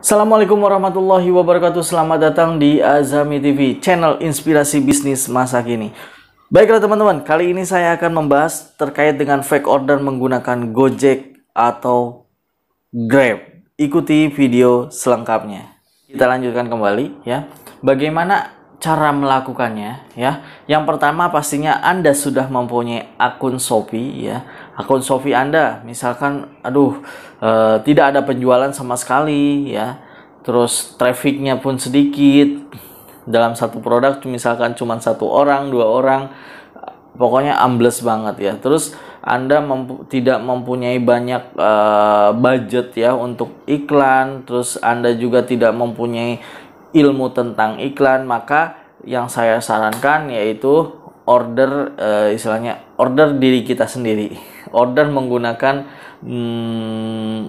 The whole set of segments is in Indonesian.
Assalamualaikum warahmatullahi wabarakatuh. Selamat datang di Azami TV, channel inspirasi bisnis masa kini. Baiklah teman-teman, kali ini saya akan membahas terkait dengan fake order menggunakan Gojek atau Grab. Ikuti video selengkapnya. Kita lanjutkan kembali ya. Bagaimana cara melakukannya ya? Yang pertama pastinya Anda sudah mempunyai akun Shopee ya akun Shopee Anda misalkan aduh e, tidak ada penjualan sama sekali ya terus trafficnya pun sedikit dalam satu produk misalkan cuma satu orang dua orang pokoknya ambles banget ya terus anda mampu, tidak mempunyai banyak uh, budget ya untuk iklan terus anda juga tidak mempunyai ilmu tentang iklan maka yang saya sarankan yaitu order uh, istilahnya order diri kita sendiri order menggunakan hmm,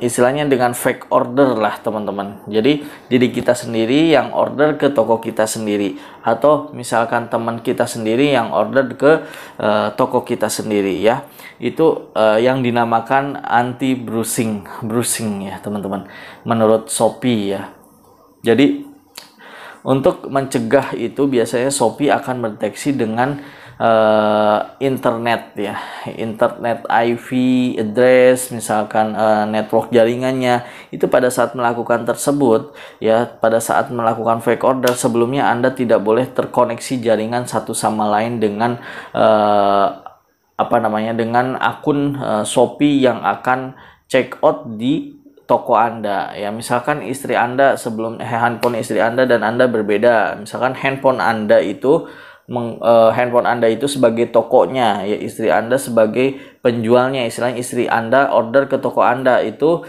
istilahnya dengan fake order lah teman-teman. Jadi diri kita sendiri yang order ke toko kita sendiri atau misalkan teman kita sendiri yang order ke uh, toko kita sendiri ya. Itu uh, yang dinamakan anti brushing brusing ya teman-teman. Menurut Shopee ya. Jadi untuk mencegah itu biasanya Shopee akan mendeteksi dengan uh, internet ya internet IV address misalkan uh, network jaringannya itu pada saat melakukan tersebut ya pada saat melakukan fake order sebelumnya Anda tidak boleh terkoneksi jaringan satu sama lain dengan uh, apa namanya dengan akun uh, Shopee yang akan check out di toko Anda ya misalkan istri Anda sebelum handphone istri Anda dan Anda berbeda misalkan handphone Anda itu meng, e, handphone Anda itu sebagai tokonya, ya istri Anda sebagai penjualnya, istilahnya istri Anda order ke toko Anda itu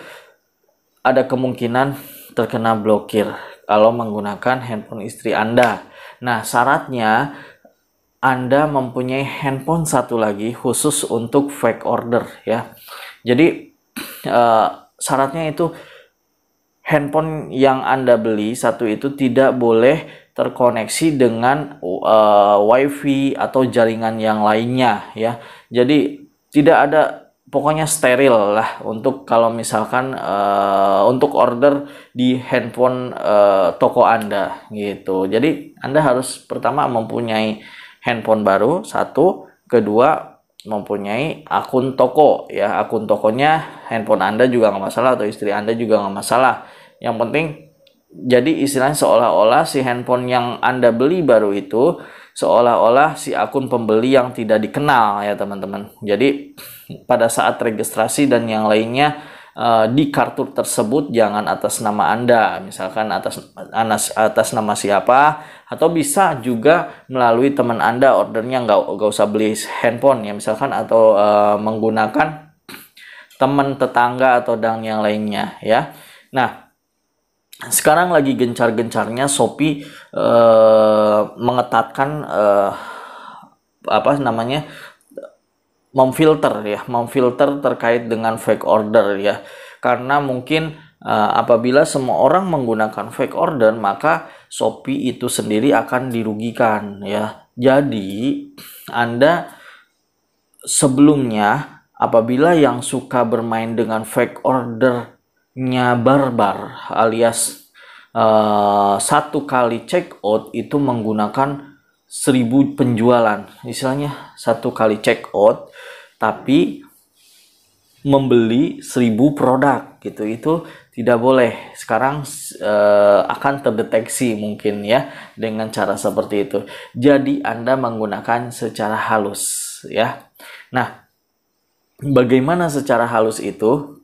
ada kemungkinan terkena blokir kalau menggunakan handphone istri Anda. Nah, syaratnya Anda mempunyai handphone satu lagi khusus untuk fake order ya. Jadi e, syaratnya itu handphone yang Anda beli satu itu tidak boleh terkoneksi dengan uh, WiFi atau jaringan yang lainnya ya. Jadi tidak ada pokoknya steril lah untuk kalau misalkan uh, untuk order di handphone uh, toko Anda gitu. Jadi Anda harus pertama mempunyai handphone baru satu, kedua mempunyai akun toko ya akun tokonya handphone Anda juga nggak masalah atau istri Anda juga nggak masalah. Yang penting jadi istilahnya seolah-olah si handphone yang Anda beli baru itu seolah-olah si akun pembeli yang tidak dikenal ya teman-teman. Jadi pada saat registrasi dan yang lainnya eh, di kartu tersebut jangan atas nama Anda, misalkan atas atas, atas nama siapa atau bisa juga melalui teman Anda ordernya nggak nggak usah beli handphone ya misalkan atau uh, menggunakan teman tetangga atau dan yang lainnya ya. Nah, sekarang lagi gencar-gencarnya Shopee uh, mengetatkan uh, apa namanya memfilter ya, memfilter terkait dengan fake order ya. Karena mungkin uh, apabila semua orang menggunakan fake order, maka Shopee itu sendiri akan dirugikan ya. Jadi, Anda sebelumnya apabila yang suka bermain dengan fake ordernya barbar alias Eh, satu kali check out itu menggunakan 1000 penjualan misalnya satu kali check out tapi membeli 1000 produk gitu itu tidak boleh sekarang uh, akan terdeteksi mungkin ya dengan cara seperti itu jadi Anda menggunakan secara halus ya nah bagaimana secara halus itu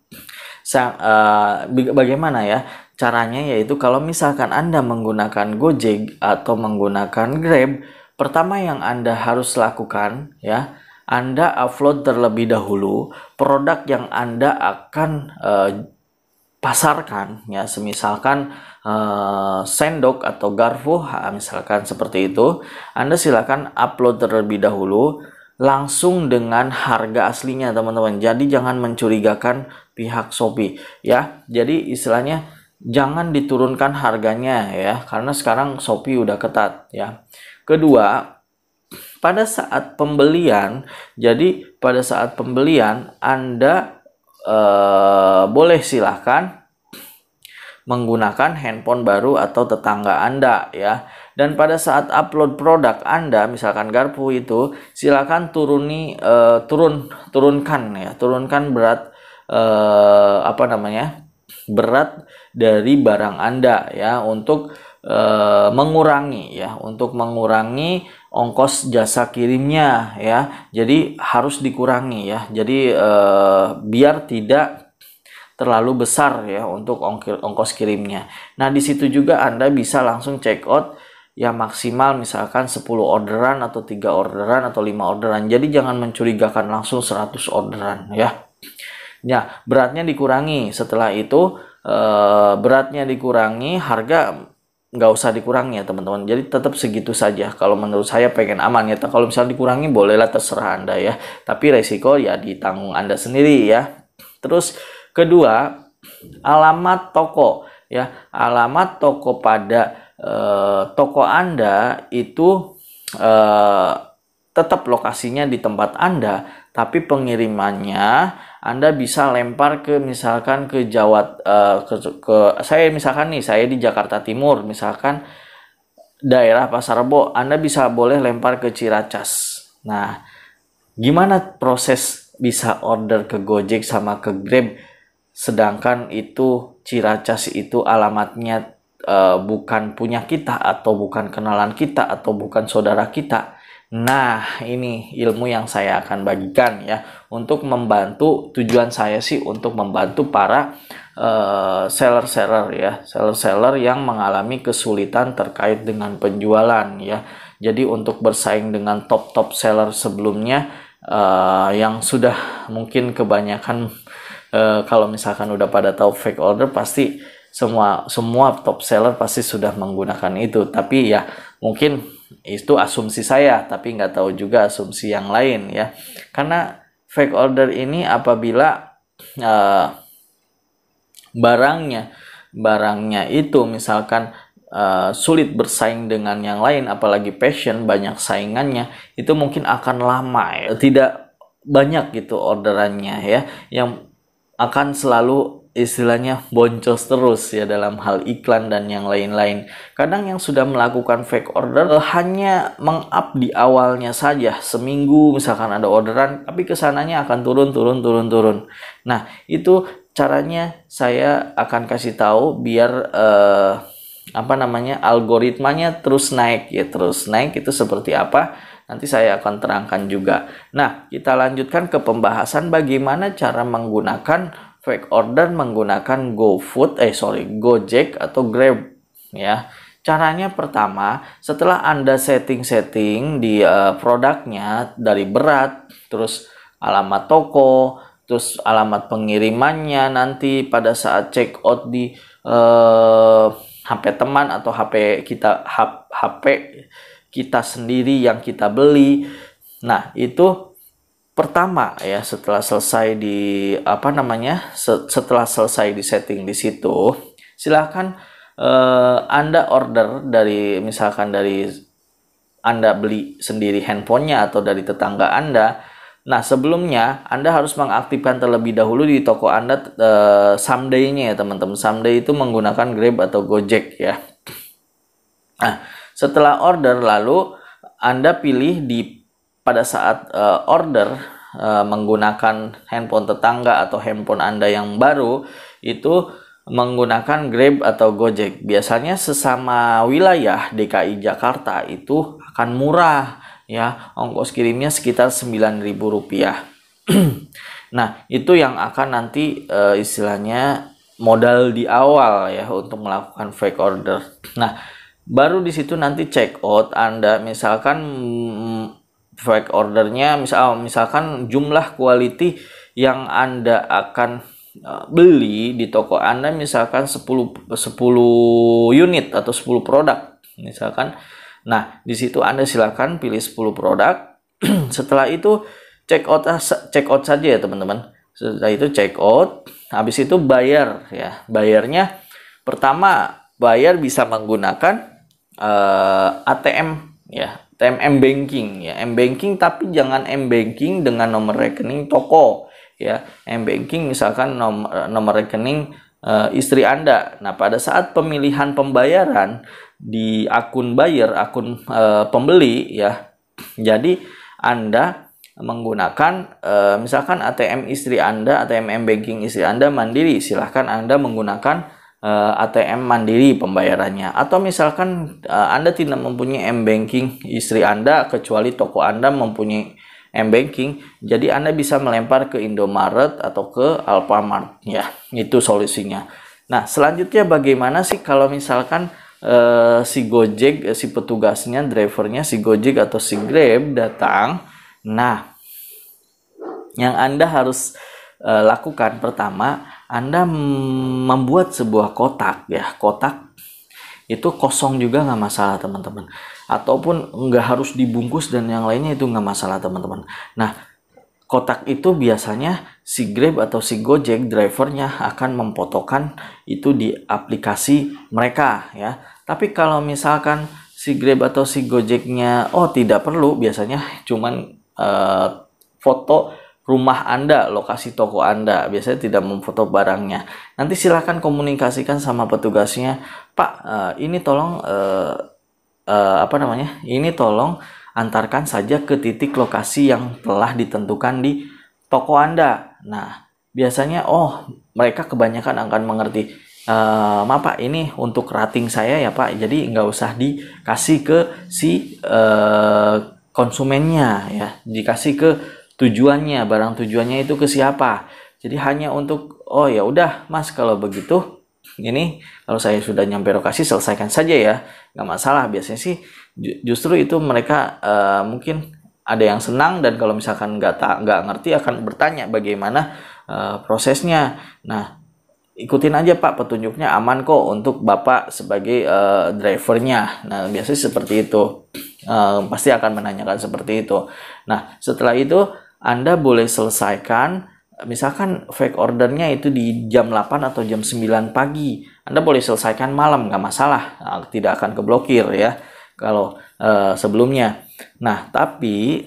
Sa uh, bagaimana ya Caranya yaitu kalau misalkan Anda menggunakan Gojek atau menggunakan Grab, pertama yang Anda harus lakukan ya, Anda upload terlebih dahulu produk yang Anda akan uh, pasarkan ya, semisalkan uh, sendok atau garfu misalkan seperti itu, Anda silakan upload terlebih dahulu langsung dengan harga aslinya teman-teman. Jadi jangan mencurigakan pihak Shopee ya. Jadi istilahnya jangan diturunkan harganya ya karena sekarang Shopee udah ketat ya. Kedua, pada saat pembelian, jadi pada saat pembelian Anda eh, boleh silahkan menggunakan handphone baru atau tetangga Anda ya. Dan pada saat upload produk Anda, misalkan garpu itu, silahkan turuni eh, turun turunkan ya, turunkan berat eh, apa namanya? berat dari barang Anda ya untuk e, mengurangi ya untuk mengurangi ongkos jasa kirimnya ya. Jadi harus dikurangi ya. Jadi e, biar tidak terlalu besar ya untuk ongkos kirimnya. Nah, di situ juga Anda bisa langsung check out ya maksimal misalkan 10 orderan atau 3 orderan atau 5 orderan. Jadi jangan mencurigakan langsung 100 orderan ya. Ya, beratnya dikurangi. Setelah itu eh, beratnya dikurangi, harga nggak usah dikurangi ya teman-teman. Jadi tetap segitu saja. Kalau menurut saya pengen aman ya. Kalau misalnya dikurangi bolehlah terserah Anda ya. Tapi resiko ya ditanggung Anda sendiri ya. Terus kedua, alamat toko ya. Alamat toko pada eh, toko Anda itu eh, tetap lokasinya di tempat Anda, tapi pengirimannya anda bisa lempar ke misalkan ke Jawa uh, ke, ke saya misalkan nih saya di Jakarta Timur misalkan daerah Pasar Rebo Anda bisa boleh lempar ke Ciracas. Nah, gimana proses bisa order ke Gojek sama ke Grab sedangkan itu Ciracas itu alamatnya uh, bukan punya kita atau bukan kenalan kita atau bukan saudara kita Nah, ini ilmu yang saya akan bagikan ya untuk membantu tujuan saya sih untuk membantu para eh, seller-seller uh, ya, seller-seller yang mengalami kesulitan terkait dengan penjualan ya. Jadi untuk bersaing dengan top-top seller sebelumnya uh, yang sudah mungkin kebanyakan uh, kalau misalkan udah pada tahu fake order pasti semua semua top seller pasti sudah menggunakan itu. Tapi ya mungkin itu asumsi saya, tapi nggak tahu juga asumsi yang lain ya. Karena fake order ini apabila uh, barangnya barangnya itu misalkan uh, sulit bersaing dengan yang lain apalagi passion banyak saingannya itu mungkin akan lama ya. tidak banyak gitu orderannya ya yang akan selalu istilahnya boncos terus ya dalam hal iklan dan yang lain-lain. Kadang yang sudah melakukan fake order eh, hanya mengup di awalnya saja seminggu misalkan ada orderan tapi kesananya akan turun turun turun turun. Nah itu caranya saya akan kasih tahu biar eh, apa namanya algoritmanya terus naik ya terus naik itu seperti apa nanti saya akan terangkan juga. Nah kita lanjutkan ke pembahasan bagaimana cara menggunakan fake order menggunakan GoFood, eh sorry, Gojek atau Grab ya. Caranya pertama, setelah Anda setting-setting di uh, produknya dari berat, terus alamat toko, terus alamat pengirimannya nanti pada saat check out di uh, eh, HP teman atau HP kita HP kita sendiri yang kita beli. Nah, itu pertama ya setelah selesai di apa namanya setelah selesai di setting di situ silahkan uh, anda order dari misalkan dari anda beli sendiri handphonenya atau dari tetangga anda nah sebelumnya anda harus mengaktifkan terlebih dahulu di toko anda uh, someday-nya ya teman-teman someday itu menggunakan grab atau gojek ya nah setelah order lalu anda pilih di pada saat uh, order uh, menggunakan handphone tetangga atau handphone Anda yang baru itu menggunakan Grab atau Gojek. Biasanya sesama wilayah DKI Jakarta itu akan murah ya. Ongkos kirimnya sekitar Rp9.000. nah, itu yang akan nanti uh, istilahnya modal di awal ya untuk melakukan fake order. Nah, baru di situ nanti check out Anda misalkan fake ordernya misal misalkan jumlah quality yang Anda akan e, beli di toko Anda misalkan 10 10 unit atau 10 produk misalkan. Nah, di situ Anda silakan pilih 10 produk. Setelah itu check out check out saja ya, teman-teman. Setelah itu check out, habis itu bayar ya. Bayarnya pertama bayar bisa menggunakan uh, e, ATM ya tmm banking ya M banking tapi jangan M banking dengan nomor rekening toko ya M banking misalkan nomor eh, nomor rekening e, istri Anda nah pada saat pemilihan pembayaran di akun buyer akun e, pembeli ya jadi Anda menggunakan e, misalkan ATM istri Anda ATM M banking istri Anda mandiri silahkan Anda menggunakan Eh, ATM mandiri pembayarannya atau misalkan eh, Anda tidak mempunyai M banking istri Anda kecuali toko Anda mempunyai M banking jadi Anda bisa melempar ke Indomaret atau ke Alfamart ya itu solusinya nah selanjutnya bagaimana sih kalau misalkan Uh, si Gojek si petugasnya drivernya si Gojek atau si Grab datang nah yang Anda harus uh, lakukan pertama anda membuat sebuah kotak ya, kotak itu kosong juga nggak masalah teman-teman. Ataupun nggak harus dibungkus dan yang lainnya itu nggak masalah teman-teman. Nah, kotak itu biasanya si Grab atau si Gojek drivernya akan memfotokan itu di aplikasi mereka ya. Tapi kalau misalkan si Grab atau si Gojeknya oh tidak perlu biasanya cuman uh, foto rumah Anda, lokasi toko Anda. Biasanya tidak memfoto barangnya. Nanti silahkan komunikasikan sama petugasnya, Pak, eh, ini tolong uh, uh, apa namanya? Ini tolong antarkan saja ke titik lokasi yang telah ditentukan di toko Anda. Nah, biasanya oh mereka kebanyakan akan mengerti. Uh, ma pak ini untuk rating saya ya pak jadi nggak usah dikasih ke si uh, konsumennya ya dikasih ke tujuannya barang tujuannya itu ke siapa jadi hanya untuk oh ya udah mas kalau begitu ini kalau saya sudah nyampe lokasi selesaikan saja ya nggak masalah biasanya sih justru itu mereka uh, mungkin ada yang senang dan kalau misalkan nggak nggak ngerti akan bertanya bagaimana uh, prosesnya nah ikutin aja pak petunjuknya aman kok untuk bapak sebagai uh, drivernya nah biasanya seperti itu uh, pasti akan menanyakan seperti itu nah setelah itu anda boleh selesaikan misalkan fake ordernya itu di jam 8 atau jam 9 pagi. Anda boleh selesaikan malam, nggak masalah, nah, tidak akan keblokir ya kalau uh, sebelumnya. Nah, tapi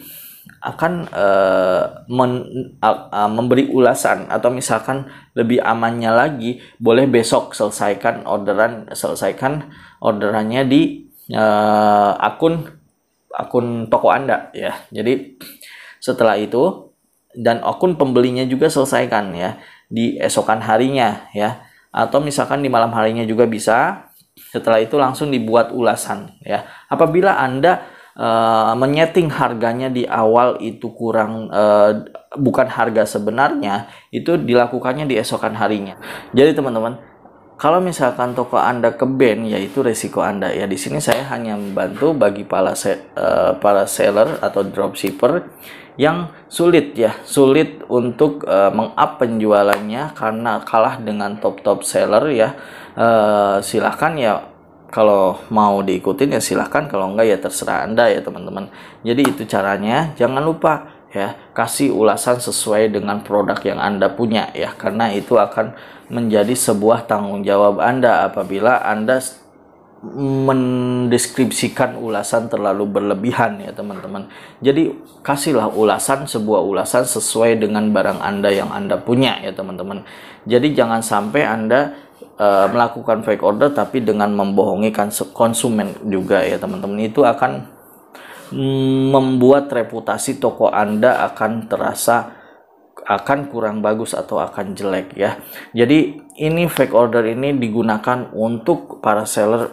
akan uh, men, uh, memberi ulasan atau misalkan lebih amannya lagi boleh besok selesaikan orderan selesaikan orderannya di uh, akun akun toko Anda ya. Jadi setelah itu dan akun pembelinya juga selesaikan ya di esokan harinya ya atau misalkan di malam harinya juga bisa. Setelah itu langsung dibuat ulasan ya. Apabila Anda e, menyeting harganya di awal itu kurang e, bukan harga sebenarnya itu dilakukannya di esokan harinya. Jadi teman-teman, kalau misalkan toko Anda ke band yaitu resiko Anda ya. Di sini saya hanya membantu bagi para se e, para seller atau dropshipper yang sulit ya, sulit untuk uh, meng-up penjualannya karena kalah dengan top-top seller ya. Uh, eh, silahkan ya kalau mau diikutin ya silahkan kalau enggak ya terserah anda ya teman-teman jadi itu caranya jangan lupa ya kasih ulasan sesuai dengan produk yang anda punya ya karena itu akan menjadi sebuah tanggung jawab anda apabila anda mendeskripsikan ulasan terlalu berlebihan ya teman-teman. Jadi kasihlah ulasan sebuah ulasan sesuai dengan barang Anda yang Anda punya ya teman-teman. Jadi jangan sampai Anda uh, melakukan fake order tapi dengan membohongi konsumen juga ya teman-teman. Itu akan mm, membuat reputasi toko Anda akan terasa akan kurang bagus atau akan jelek ya. Jadi ini fake order ini digunakan untuk para seller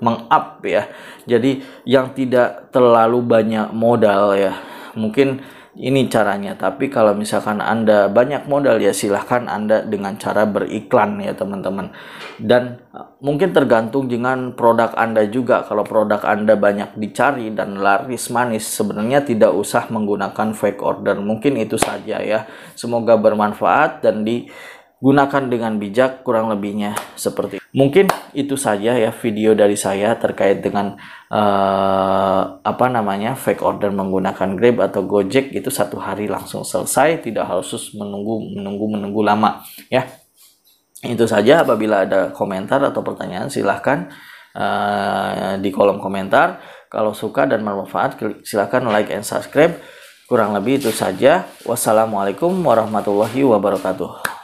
mengup ya. Jadi yang tidak terlalu banyak modal ya. Mungkin ini caranya. Tapi kalau misalkan Anda banyak modal ya silahkan Anda dengan cara beriklan ya teman-teman. Dan eh, mungkin tergantung dengan produk Anda juga. Kalau produk Anda banyak dicari dan laris manis sebenarnya tidak usah menggunakan fake order. Mungkin itu saja ya. Semoga bermanfaat dan di gunakan dengan bijak kurang lebihnya seperti itu. mungkin itu saja ya video dari saya terkait dengan uh, apa namanya fake order menggunakan Grab atau Gojek itu satu hari langsung selesai tidak harus menunggu menunggu menunggu lama ya itu saja apabila ada komentar atau pertanyaan silahkan uh, di kolom komentar kalau suka dan bermanfaat silahkan like and subscribe kurang lebih itu saja wassalamualaikum warahmatullahi wabarakatuh